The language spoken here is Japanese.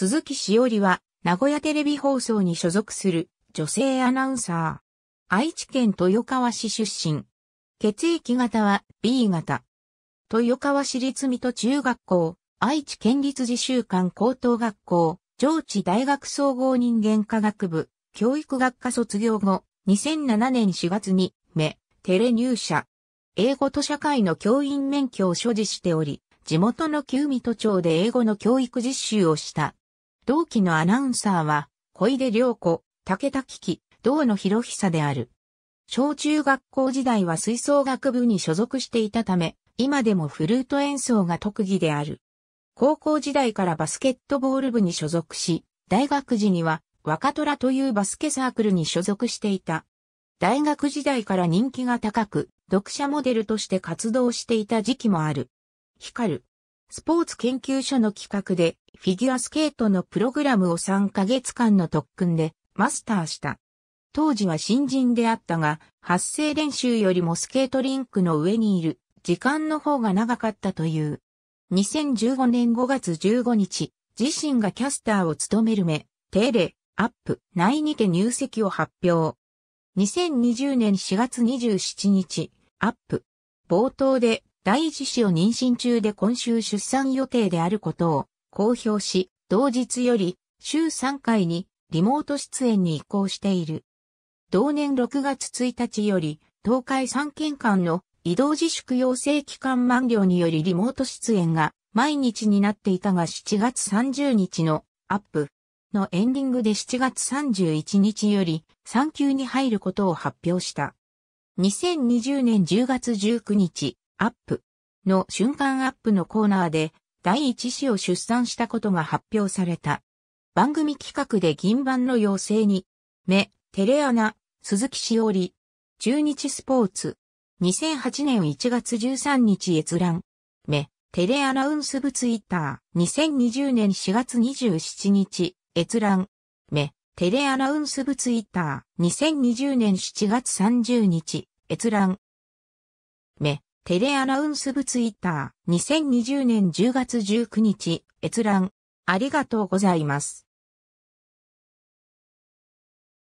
鈴木しおりは、名古屋テレビ放送に所属する女性アナウンサー。愛知県豊川市出身。血液型は B 型。豊川市立水戸中学校、愛知県立自習館高等学校、上智大学総合人間科学部、教育学科卒業後、2007年4月に、目、テレ入社。英語と社会の教員免許を所持しており、地元の旧水戸町で英語の教育実習をした同期のアナウンサーは、小出良子、武田喜紀、道野博久である。小中学校時代は吹奏楽部に所属していたため、今でもフルート演奏が特技である。高校時代からバスケットボール部に所属し、大学時には若虎というバスケサークルに所属していた。大学時代から人気が高く、読者モデルとして活動していた時期もある。光る。スポーツ研究所の企画でフィギュアスケートのプログラムを3ヶ月間の特訓でマスターした。当時は新人であったが、発声練習よりもスケートリンクの上にいる時間の方が長かったという。2015年5月15日、自身がキャスターを務める目、テレ、アップ、内にて入籍を発表。2020年4月27日、アップ。冒頭で第一子を妊娠中で今週出産予定であることを公表し、同日より週3回にリモート出演に移行している。同年6月1日より、東海3県間の移動自粛要請期間満了によりリモート出演が毎日になっていたが7月30日のアップのエンディングで7月31日より産休に入ることを発表した。2020年10月19日、アップの瞬間アップのコーナーで第一子を出産したことが発表された。番組企画で銀盤の要請に、目、テレアナ、鈴木しおり、中日スポーツ、2008年1月13日閲覧、目、テレアナウンス部ツイッター、2020年4月27日、閲覧、目、テレアナウンス部ツイッター、2020年7月30日、閲覧。目、テレアナウンス部ツイッター2020年10月19日閲覧ありがとうございます。